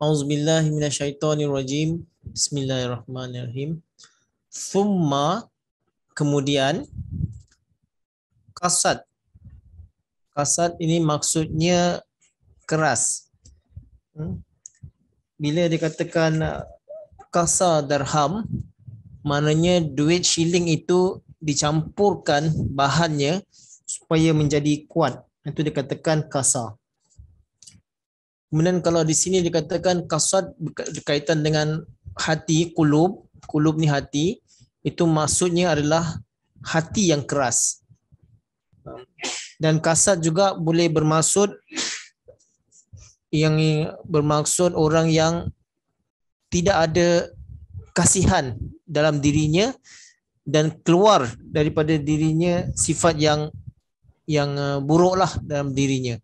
A'udzubillahi rajim. Bismillahirrahmanirrahim. Thumma kemudian kasat. Kasat ini maksudnya keras. Hmm? Bila dikatakan uh, kasa darham, maknanya duit shilling itu dicampurkan bahannya supaya menjadi kuat. Itu dikatakan kasar. Kemudian kalau di sini dikatakan kasad berkaitan dengan hati, kulub. Kulub ni hati. Itu maksudnya adalah hati yang keras. Dan kasad juga boleh bermaksud yang bermaksud orang yang tidak ada kasihan dalam dirinya dan keluar daripada dirinya sifat yang yang uh, buruklah dalam dirinya.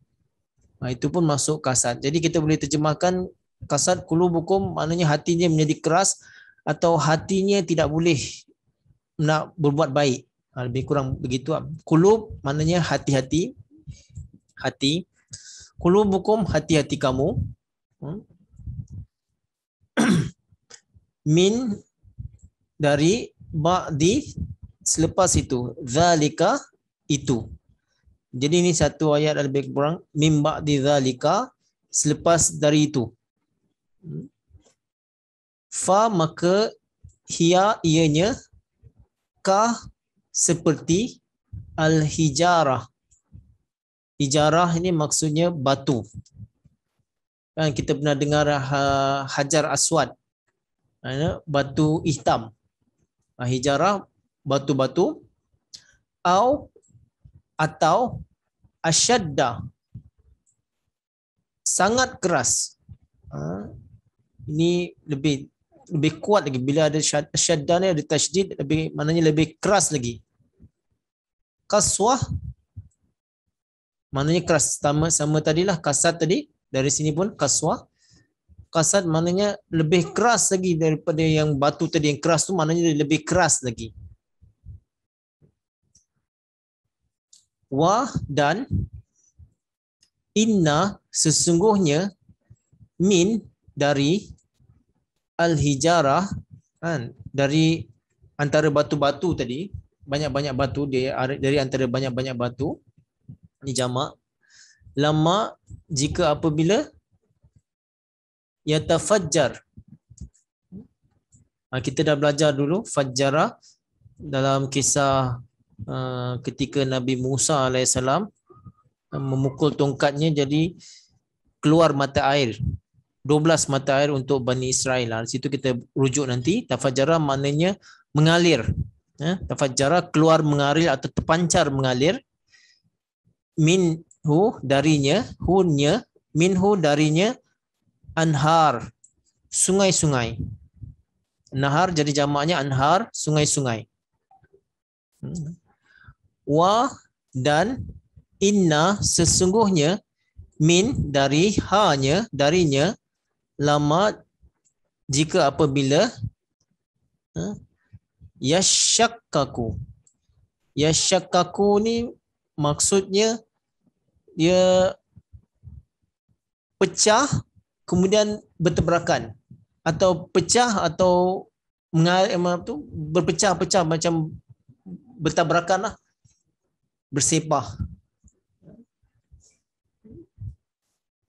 Ha, itu pun masuk kasat. Jadi kita boleh terjemahkan kasat kulubukum maknanya hatinya menjadi keras atau hatinya tidak boleh nak berbuat baik. Ha, lebih kurang begitu. Kulub maknanya hati-hati. Hati. Kulubukum hati-hati kamu. Hmm. Min dari ba'di selepas itu. Zalika itu. Jadi ini satu ayat ada lebih kurang mim ba'di zalika selepas dari itu. Fa maka hiya ianya kah seperti al hijarah. Hijarah ini maksudnya batu. Kan kita pernah dengar ha, hajar aswad. Ha, ya, batu hitam. Ha, hijarah batu-batu atau asyadda sangat keras ha? ini lebih lebih kuat lagi bila ada asyadda ni ada tajdid lebih maknanya lebih keras lagi qaswah maknanya keras sama sama tadilah kasat tadi dari sini pun kaswah kasat maknanya lebih keras lagi daripada yang batu tadi yang keras tu maknanya lebih keras lagi wa dan inna sesungguhnya min dari al-hijarah kan dari antara batu-batu tadi banyak-banyak batu dari dari antara banyak-banyak batu ni jamak lama jika apabila yatafajjar ha, kita dah belajar dulu fajjara dalam kisah Ah, ketika Nabi Musa AS ah, memukul tongkatnya jadi keluar mata air 12 mata air untuk Bani Israel. Ah, di situ kita rujuk nanti Tafajarah maknanya mengalir. Tafajarah keluar mengalir atau terpancar mengalir minhu darinya hunnya minhu darinya anhar sungai-sungai. Nahar jadi jamaknya anhar sungai-sungai. Hmm wa dan inna sesungguhnya min dari hanya darinya lamat jika apabila ha, yashakaku yashakaku ni maksudnya dia pecah kemudian bertebrakan atau pecah atau mengal tu berpecah-pecah macam bertabrakan lah bersepah.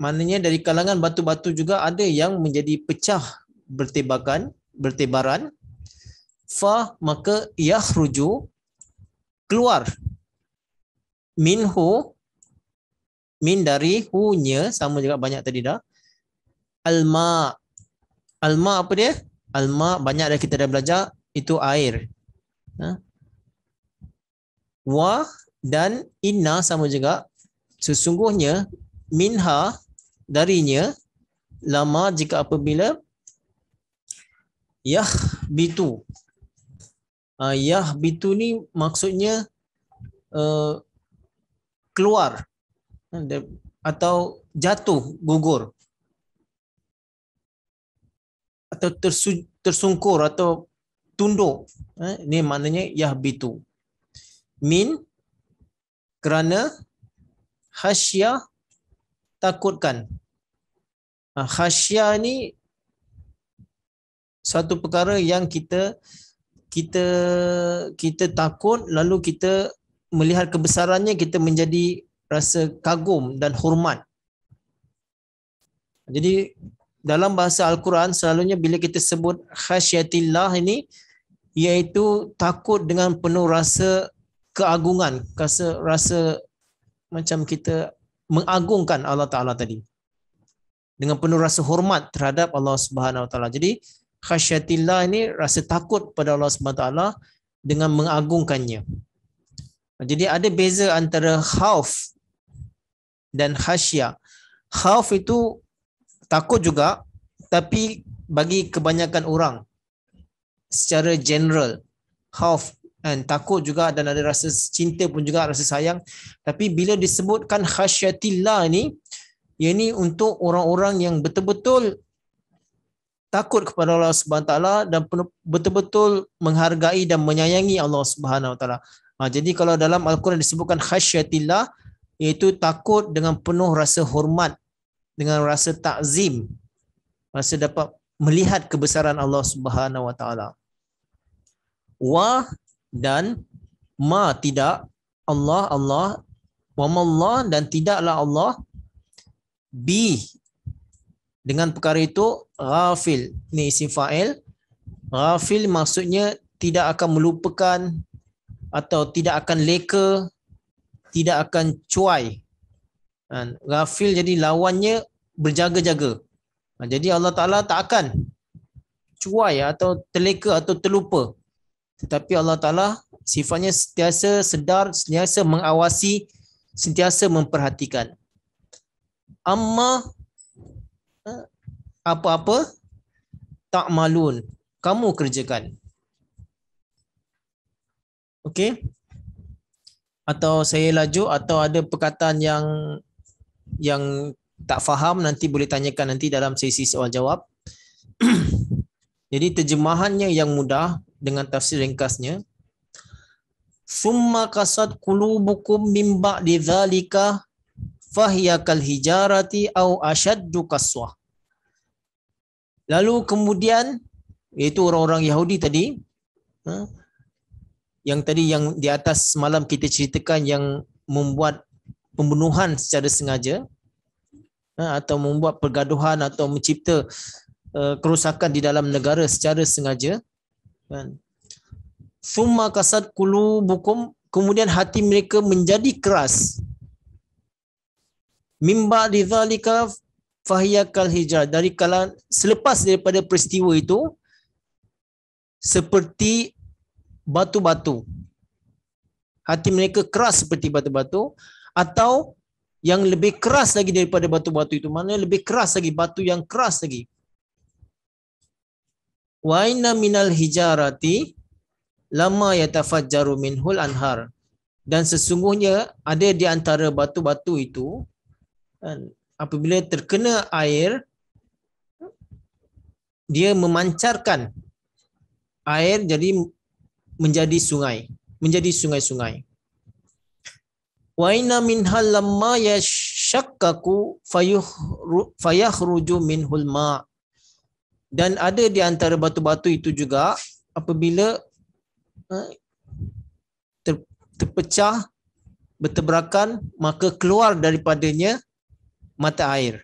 Maknanya dari kalangan batu-batu juga ada yang menjadi pecah bertebakan, bertebaran. Fa maka ia yahruju keluar minhu min dari hunya sama juga banyak tadi dah alma alma apa dia alma banyak dah kita dah belajar itu air ha? wa dan inna sama juga sesungguhnya minha darinya lama jika apabila yah bitu uh, ah, yah bitu ni maksudnya uh, keluar eh, atau jatuh gugur atau tersu- tersungkur atau tunduk eh, ini maknanya yah bitu min kerana khasyah takutkan. Ha, khasyah ni satu perkara yang kita kita kita takut lalu kita melihat kebesarannya kita menjadi rasa kagum dan hormat. Jadi dalam bahasa Al-Quran selalunya bila kita sebut khasyatillah ini iaitu takut dengan penuh rasa keagungan rasa rasa macam kita mengagungkan Allah Taala tadi dengan penuh rasa hormat terhadap Allah Subhanahu Wa Taala. Jadi khasyatillah ini rasa takut pada Allah Subhanahu Wa Taala dengan mengagungkannya. Jadi ada beza antara khauf dan khasya. Khauf itu takut juga tapi bagi kebanyakan orang secara general khauf kan takut juga dan ada rasa cinta pun juga rasa sayang tapi bila disebutkan khasyatillah ni ia ni untuk orang-orang yang betul-betul takut kepada Allah Subhanahu taala dan betul-betul menghargai dan menyayangi Allah Subhanahu taala ha, jadi kalau dalam al-Quran disebutkan khasyatillah iaitu takut dengan penuh rasa hormat dengan rasa takzim rasa dapat melihat kebesaran Allah Subhanahu wa taala wa dan ma tidak Allah Allah wa ma Allah dan tidaklah Allah bi dengan perkara itu ghafil ni isim fa'il ghafil maksudnya tidak akan melupakan atau tidak akan leka tidak akan cuai dan ghafil jadi lawannya berjaga-jaga ha, jadi Allah Taala tak akan cuai atau terleka atau terlupa tetapi Allah Taala sifatnya sentiasa sedar, sentiasa mengawasi, sentiasa memperhatikan. Amma eh, apa-apa tak malun kamu kerjakan. Okey. Atau saya laju atau ada perkataan yang yang tak faham nanti boleh tanyakan nanti dalam sesi soal jawab. Jadi terjemahannya yang mudah dengan tafsir ringkasnya summa kasat qulubukum mim dzalika fahiya kal hijarati au ashaddu kaswah lalu kemudian iaitu orang-orang Yahudi tadi ha, yang tadi yang di atas malam kita ceritakan yang membuat pembunuhan secara sengaja ha, atau membuat pergaduhan atau mencipta uh, kerosakan di dalam negara secara sengaja kan summa kasad qulubukum kemudian hati mereka menjadi keras mimba dzalika fahiya kal hijrah dari kala selepas daripada peristiwa itu seperti batu-batu hati mereka keras seperti batu-batu atau yang lebih keras lagi daripada batu-batu itu mana lebih keras lagi batu yang keras lagi wa inna minal hijarati lama yatafajjaru minhul anhar dan sesungguhnya ada di antara batu-batu itu kan, apabila terkena air dia memancarkan air jadi menjadi sungai menjadi sungai-sungai wa inna minhal lama yashakkaku fayakhruju minhul ma' dan ada di antara batu-batu itu juga apabila eh, ter, terpecah berteberakan maka keluar daripadanya mata air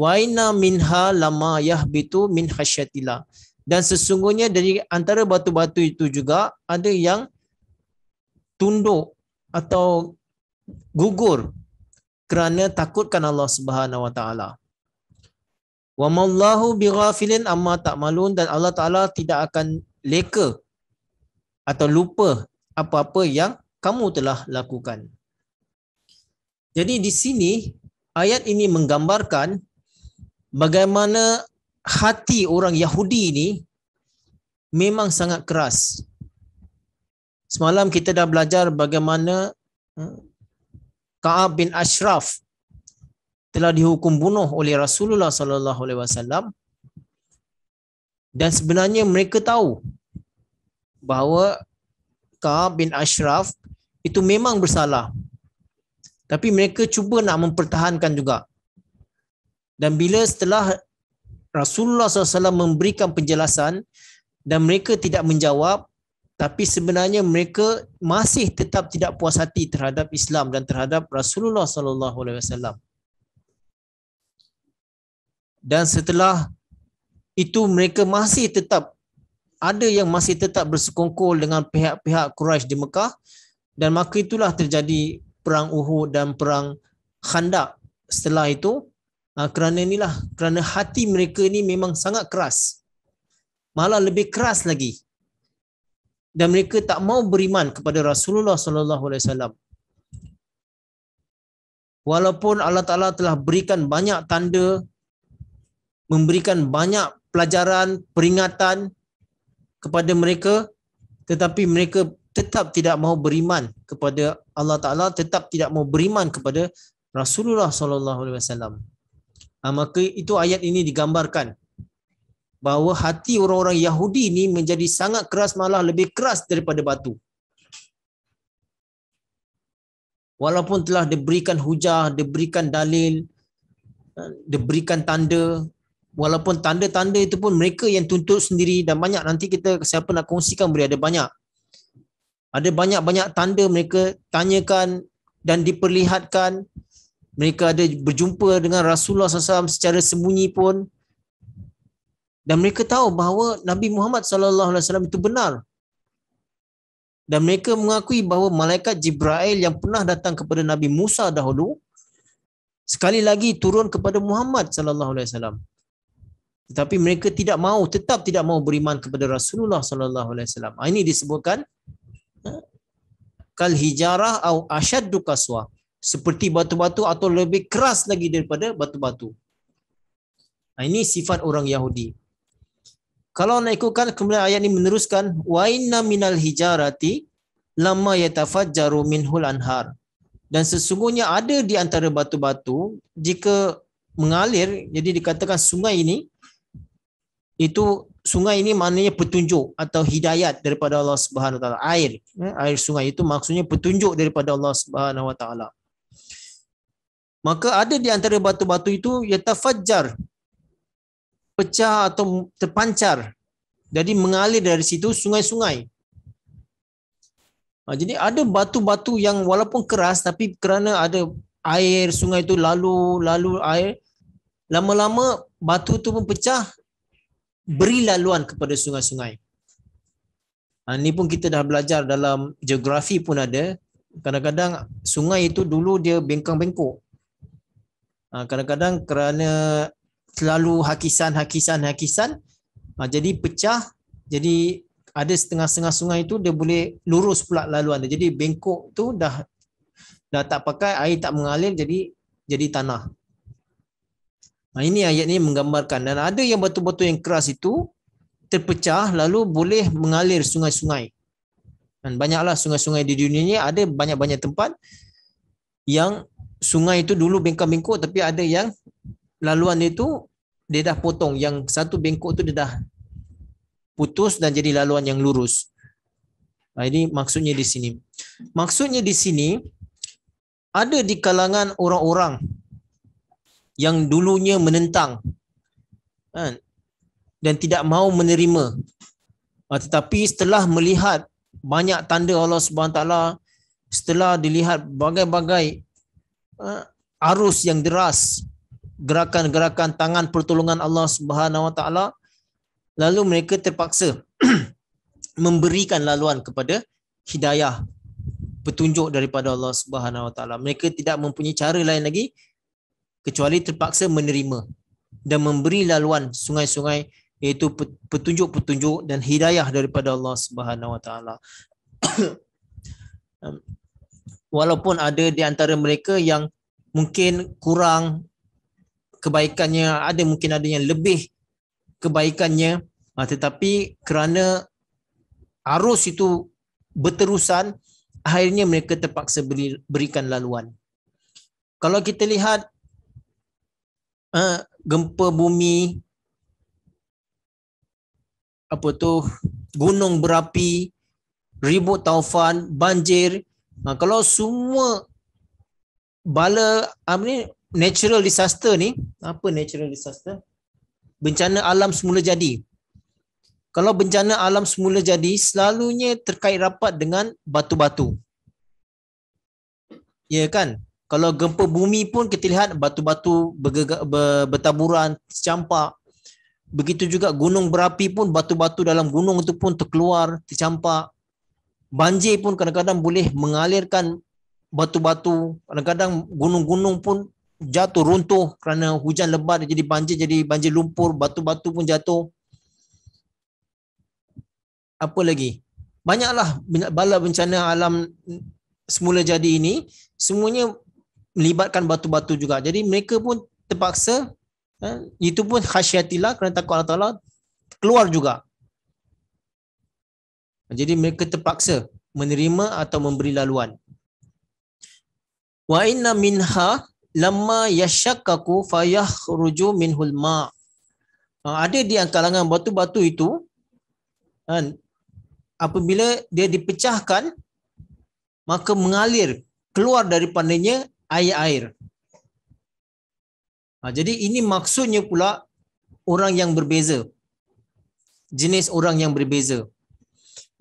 Wa waina minha lama yahbitu min hasyatila dan sesungguhnya dari antara batu-batu itu juga ada yang tunduk atau gugur kerana takutkan Allah Subhanahu wa taala. Wa mallahu bighafilin amma ta'malun dan Allah Taala tidak akan leka atau lupa apa-apa yang kamu telah lakukan. Jadi di sini ayat ini menggambarkan bagaimana hati orang Yahudi ini memang sangat keras. Semalam kita dah belajar bagaimana hmm, Ka'ab bin Ashraf telah dihukum bunuh oleh Rasulullah sallallahu alaihi wasallam dan sebenarnya mereka tahu bahawa Ka'ab bin Ashraf itu memang bersalah. Tapi mereka cuba nak mempertahankan juga. Dan bila setelah Rasulullah SAW memberikan penjelasan dan mereka tidak menjawab, tapi sebenarnya mereka masih tetap tidak puas hati terhadap Islam dan terhadap Rasulullah SAW dan setelah itu mereka masih tetap ada yang masih tetap bersekongkol dengan pihak-pihak Quraisy di Mekah dan maka itulah terjadi perang Uhud dan perang Khandaq setelah itu ah, kerana inilah kerana hati mereka ini memang sangat keras malah lebih keras lagi dan mereka tak mau beriman kepada Rasulullah sallallahu alaihi wasallam walaupun Allah Taala telah berikan banyak tanda memberikan banyak pelajaran, peringatan kepada mereka tetapi mereka tetap tidak mahu beriman kepada Allah Taala, tetap tidak mahu beriman kepada Rasulullah sallallahu alaihi wasallam. Ha, maka itu ayat ini digambarkan bahawa hati orang-orang Yahudi ini menjadi sangat keras malah lebih keras daripada batu. Walaupun telah diberikan hujah, diberikan dalil, ha, diberikan tanda walaupun tanda-tanda itu pun mereka yang tuntut sendiri dan banyak nanti kita siapa nak kongsikan boleh ada banyak ada banyak-banyak tanda mereka tanyakan dan diperlihatkan mereka ada berjumpa dengan Rasulullah SAW secara sembunyi pun dan mereka tahu bahawa Nabi Muhammad SAW itu benar dan mereka mengakui bahawa malaikat Jibrail yang pernah datang kepada Nabi Musa dahulu sekali lagi turun kepada Muhammad sallallahu alaihi wasallam tetapi mereka tidak mau tetap tidak mau beriman kepada Rasulullah sallallahu alaihi wasallam. Ah, ini disebutkan ha, kal hijarah au ashaddu kaswa seperti batu-batu atau lebih keras lagi daripada batu-batu. Ah, ini sifat orang Yahudi. Kalau nak ikutkan kemudian ayat ini meneruskan wa inna minal hijarati lama yatafajjaru minhul anhar. Dan sesungguhnya ada di antara batu-batu jika mengalir jadi dikatakan sungai ini itu sungai ini maknanya petunjuk atau hidayat daripada Allah Subhanahu Wa Taala air ya, air sungai itu maksudnya petunjuk daripada Allah Subhanahu Wa Taala maka ada di antara batu-batu itu ia terfajar pecah atau terpancar jadi mengalir dari situ sungai-sungai ha, jadi ada batu-batu yang walaupun keras tapi kerana ada air sungai itu lalu lalu air lama-lama batu itu pun pecah beri laluan kepada sungai-sungai. Ha, ini pun kita dah belajar dalam geografi pun ada. Kadang-kadang sungai itu dulu dia bengkang-bengkok. Ha, kadang-kadang kerana selalu hakisan-hakisan-hakisan, ha, jadi pecah, jadi ada setengah-setengah sungai itu dia boleh lurus pula laluan. Jadi bengkok tu dah dah tak pakai, air tak mengalir, jadi jadi tanah. Nah, ini ayat ini menggambarkan dan ada yang batu-batu yang keras itu terpecah lalu boleh mengalir sungai-sungai. Dan banyaklah sungai-sungai di dunia ini ada banyak-banyak tempat yang sungai itu dulu bengkok-bengkok tapi ada yang laluan itu dia dah potong yang satu bengkok itu dia dah putus dan jadi laluan yang lurus. Nah, ini maksudnya di sini. Maksudnya di sini ada di kalangan orang-orang yang dulunya menentang kan dan tidak mau menerima ah, tetapi setelah melihat banyak tanda Allah Subhanahu taala setelah dilihat bagai-bagai ah, arus yang deras gerakan-gerakan tangan pertolongan Allah Subhanahu wa taala lalu mereka terpaksa memberikan laluan kepada hidayah petunjuk daripada Allah Subhanahu wa taala mereka tidak mempunyai cara lain lagi kecuali terpaksa menerima dan memberi laluan sungai-sungai iaitu petunjuk-petunjuk dan hidayah daripada Allah Subhanahu Wa Taala. Um, walaupun ada di antara mereka yang mungkin kurang kebaikannya, ada mungkin ada yang lebih kebaikannya, ah, tetapi kerana arus itu berterusan, akhirnya mereka terpaksa berikan laluan. Kalau kita lihat Eh, gempa bumi apa tu gunung berapi ribut taufan banjir ha, kalau semua bala apa ni natural disaster ni apa natural disaster bencana alam semula jadi kalau bencana alam semula jadi selalunya terkait rapat dengan batu-batu ya kan kalau gempa bumi pun kita lihat batu-batu bertaburan tercampak begitu juga gunung berapi pun batu-batu dalam gunung itu pun terkeluar tercampak banjir pun kadang-kadang boleh mengalirkan batu-batu kadang-kadang gunung-gunung pun jatuh runtuh kerana hujan lebat jadi banjir jadi banjir lumpur batu-batu pun jatuh apa lagi banyaklah bala bencana alam semula jadi ini semuanya melibatkan batu-batu juga. Jadi mereka pun terpaksa eh, itu pun khasyatilah kerana takut Allah Taala keluar juga. Jadi mereka terpaksa menerima atau memberi laluan. Wa inna minha lama lamma fayah ruju min hulma. Ha, ada di kalangan batu-batu itu kan apabila dia dipecahkan maka mengalir keluar daripadanya air-air. Ha, jadi ini maksudnya pula orang yang berbeza. Jenis orang yang berbeza.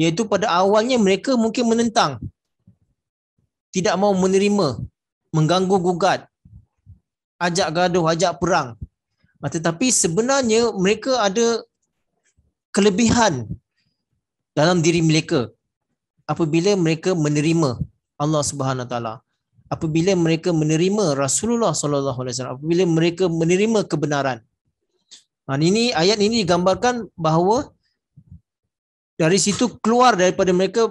Iaitu pada awalnya mereka mungkin menentang. Tidak mahu menerima. Mengganggu gugat. Ajak gaduh, ajak perang. Ha, tetapi sebenarnya mereka ada kelebihan dalam diri mereka apabila mereka menerima Allah Subhanahu Wa apabila mereka menerima Rasulullah sallallahu alaihi wasallam apabila mereka menerima kebenaran ha ini ayat ini digambarkan bahawa dari situ keluar daripada mereka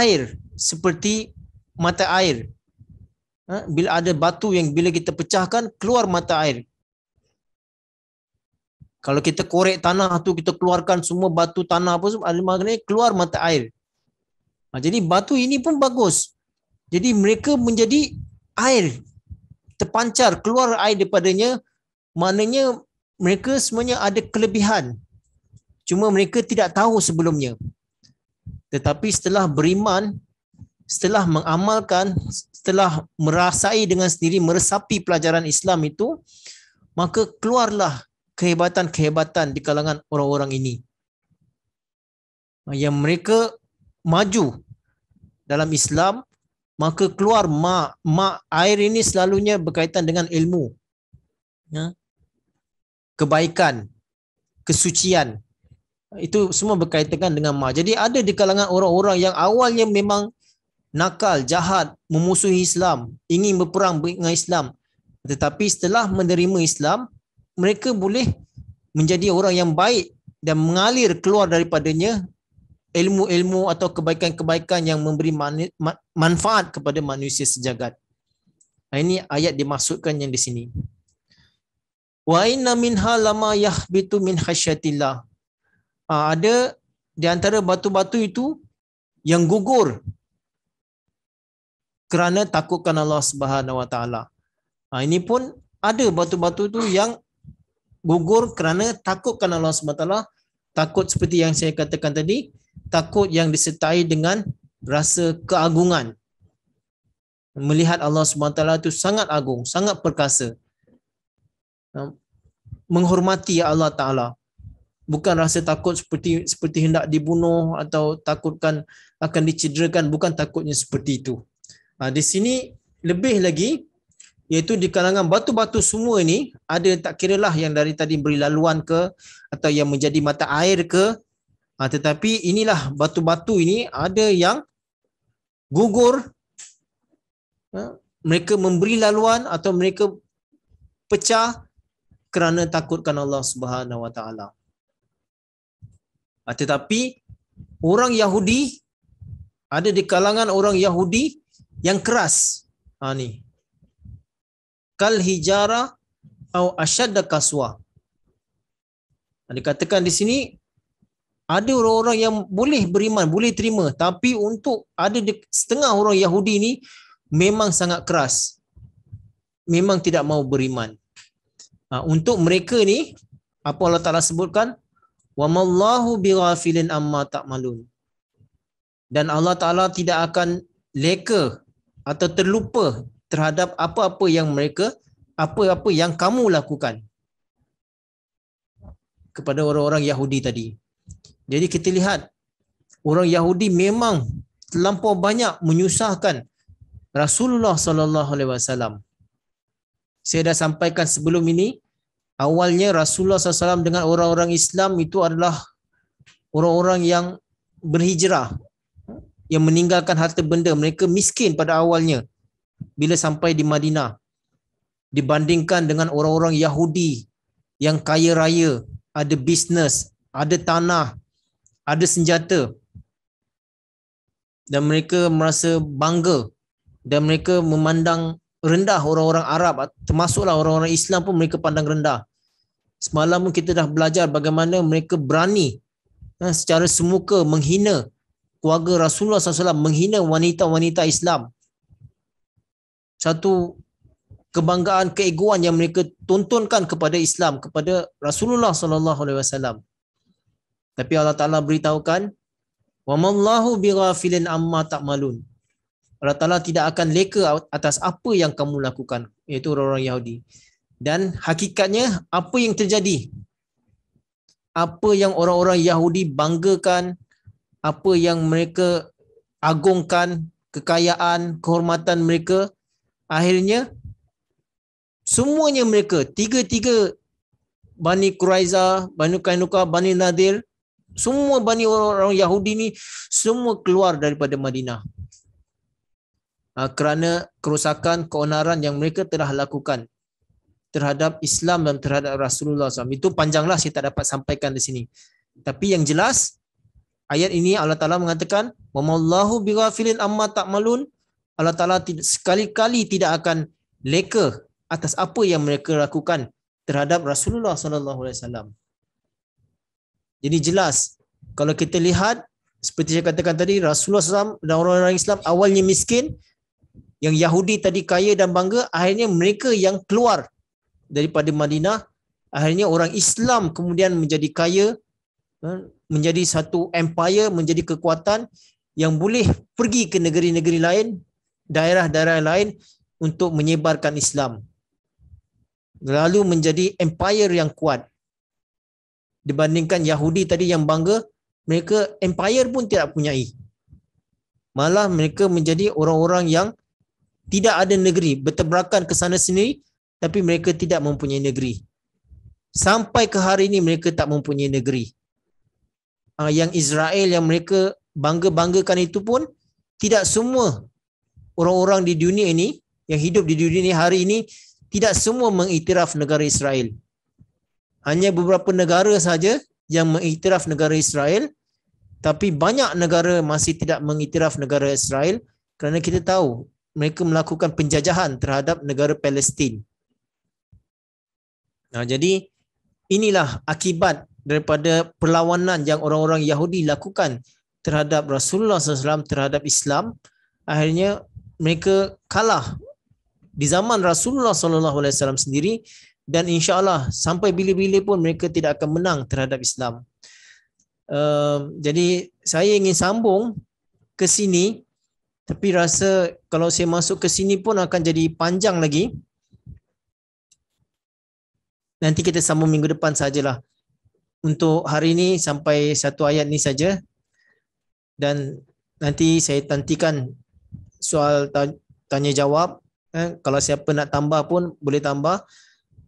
air seperti mata air ha, bila ada batu yang bila kita pecahkan keluar mata air kalau kita korek tanah tu kita keluarkan semua batu tanah apa semua ada maknanya keluar mata air ha, jadi batu ini pun bagus jadi mereka menjadi air terpancar keluar air daripadanya maknanya mereka semuanya ada kelebihan cuma mereka tidak tahu sebelumnya tetapi setelah beriman setelah mengamalkan setelah merasai dengan sendiri meresapi pelajaran Islam itu maka keluarlah kehebatan-kehebatan di kalangan orang-orang ini yang mereka maju dalam Islam maka keluar mak mak air ini selalunya berkaitan dengan ilmu ya kebaikan kesucian itu semua berkaitan dengan mak jadi ada di kalangan orang-orang yang awalnya memang nakal jahat memusuhi Islam ingin berperang dengan Islam tetapi setelah menerima Islam mereka boleh menjadi orang yang baik dan mengalir keluar daripadanya ilmu-ilmu atau kebaikan-kebaikan yang memberi manfaat kepada manusia sejagat. Ini ayat dimasukkan yang di sini. Wa inna minha lama yahbitu min khasyatillah. Ah, ada di antara batu-batu itu yang gugur kerana takutkan Allah Subhanahu Wa Taala. Ah, ini pun ada batu-batu itu yang gugur kerana takutkan Allah Subhanahu Wa Taala. Takut seperti yang saya katakan tadi, takut yang disertai dengan rasa keagungan melihat Allah Subhanahu SWT itu sangat agung, sangat perkasa. Menghormati Allah Taala. Bukan rasa takut seperti seperti hendak dibunuh atau takutkan akan dicederakan, bukan takutnya seperti itu. Ha, di sini lebih lagi iaitu di kalangan batu-batu semua ini ada tak kiralah yang dari tadi beri laluan ke atau yang menjadi mata air ke Ha, tetapi inilah batu-batu ini ada yang gugur. Ha, mereka memberi laluan atau mereka pecah kerana takutkan Allah Subhanahu Wa Taala. Ha, tetapi orang Yahudi ada di kalangan orang Yahudi yang keras. Ha, ni. Kal hijara atau asyadda kaswa. Dikatakan di sini ada orang-orang yang boleh beriman, boleh terima. Tapi untuk ada setengah orang Yahudi ni memang sangat keras. Memang tidak mau beriman. Ha, untuk mereka ni, apa Allah Ta'ala sebutkan? وَمَاللَّهُ بِغَافِلٍ أَمَّا تَعْمَلُونَ dan Allah Ta'ala tidak akan leka atau terlupa terhadap apa-apa yang mereka, apa-apa yang kamu lakukan kepada orang-orang Yahudi tadi. Jadi kita lihat orang Yahudi memang terlampau banyak menyusahkan Rasulullah sallallahu alaihi wasallam. Saya dah sampaikan sebelum ini awalnya Rasulullah sallallahu dengan orang-orang Islam itu adalah orang-orang yang berhijrah yang meninggalkan harta benda mereka miskin pada awalnya bila sampai di Madinah dibandingkan dengan orang-orang Yahudi yang kaya raya ada bisnes ada tanah ada senjata dan mereka merasa bangga dan mereka memandang rendah orang-orang Arab termasuklah orang-orang Islam pun mereka pandang rendah. Semalam pun kita dah belajar bagaimana mereka berani ha, secara semuka menghina keluarga Rasulullah SAW menghina wanita-wanita Islam. Satu kebanggaan keeguan yang mereka tontonkan kepada Islam kepada Rasulullah sallallahu alaihi wasallam. Tapi Allah Taala beritahukan wa mallahu bighafilin amma ta'malun. Allah Taala tidak akan leka atas apa yang kamu lakukan iaitu orang-orang Yahudi. Dan hakikatnya apa yang terjadi? Apa yang orang-orang Yahudi banggakan? Apa yang mereka agungkan kekayaan, kehormatan mereka? Akhirnya semuanya mereka tiga-tiga Bani Quraiza, Bani Kainuka, Bani Nadir semua bani orang-orang Yahudi ni semua keluar daripada Madinah. Ah, kerana kerosakan keonaran yang mereka telah lakukan terhadap Islam dan terhadap Rasulullah SAW. Itu panjanglah saya tak dapat sampaikan di sini. Tapi yang jelas ayat ini Allah Taala mengatakan wamallahu bighafilin amma ta'malun Allah Taala sekali-kali tidak akan leka atas apa yang mereka lakukan terhadap Rasulullah SAW. Jadi jelas kalau kita lihat seperti saya katakan tadi Rasulullah SAW dan orang-orang Islam awalnya miskin yang Yahudi tadi kaya dan bangga akhirnya mereka yang keluar daripada Madinah akhirnya orang Islam kemudian menjadi kaya ha, menjadi satu empire menjadi kekuatan yang boleh pergi ke negeri-negeri lain daerah-daerah lain untuk menyebarkan Islam lalu menjadi empire yang kuat dibandingkan Yahudi tadi yang bangga mereka empire pun tidak punya. malah mereka menjadi orang-orang yang tidak ada negeri berterberakan ke sana sini tapi mereka tidak mempunyai negeri sampai ke hari ini mereka tak mempunyai negeri ah, yang Israel yang mereka bangga-banggakan itu pun tidak semua orang-orang di dunia ini yang hidup di dunia ini hari ini tidak semua mengiktiraf negara Israel hanya beberapa negara saja yang mengiktiraf negara Israel tapi banyak negara masih tidak mengiktiraf negara Israel kerana kita tahu mereka melakukan penjajahan terhadap negara Palestin. Nah, jadi inilah akibat daripada perlawanan yang orang-orang Yahudi lakukan terhadap Rasulullah SAW terhadap Islam. Akhirnya mereka kalah di zaman Rasulullah SAW sendiri dan insyaallah sampai bila-bila pun mereka tidak akan menang terhadap Islam. Uh, jadi saya ingin sambung ke sini tapi rasa kalau saya masuk ke sini pun akan jadi panjang lagi. Nanti kita sambung minggu depan sajalah. Untuk hari ini sampai satu ayat ni saja. Dan nanti saya tantikan soal tanya jawab. Eh, kalau siapa nak tambah pun boleh tambah.